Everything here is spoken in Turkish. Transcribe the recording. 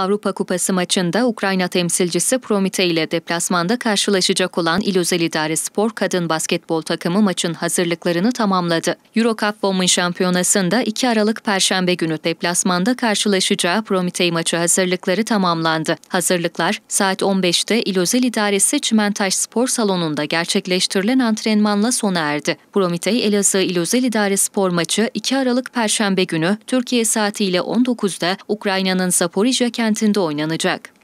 Avrupa Kupası maçında Ukrayna temsilcisi Promite ile deplasmanda karşılaşacak olan İlözel İdare Spor kadın basketbol takımı maçın hazırlıklarını tamamladı. Eurocup Women Şampiyonası'nda 2 Aralık Perşembe günü deplasmanda karşılaşacağı Promite maçı hazırlıkları tamamlandı. Hazırlıklar saat 15'te İlözel İdaresi Çimentaş Spor Salonu'nda gerçekleştirilen antrenmanla sona erdi. Promite Elazığ İlözel İdare Spor maçı 2 Aralık Perşembe günü Türkiye saatiyle 19'da Ukrayna'nın Zaporijya kentinde kentinde oynanacak.